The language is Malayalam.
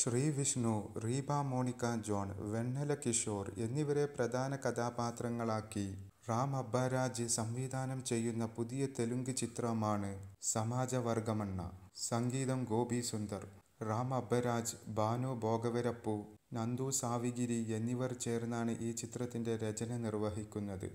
ശ്രീവിഷ്ണു റീബ മോണിക്ക ജോൺ വെണ്ണല കിഷോർ എന്നിവരെ പ്രധാന കഥാപാത്രങ്ങളാക്കി റാം അബ്ബാരാജ് സംവിധാനം ചെയ്യുന്ന പുതിയ തെലുങ്ക് ചിത്രമാണ് സമാജവർഗമണ്ണ സംഗീതം ഗോപി സുന്ദർ റാം അബ്ബരാജ് ബാനു ഭോഗവരപ്പു നന്ദു സാവിഗിരി എന്നിവർ ചേർന്നാണ് ഈ ചിത്രത്തിൻ്റെ രചന നിർവഹിക്കുന്നത്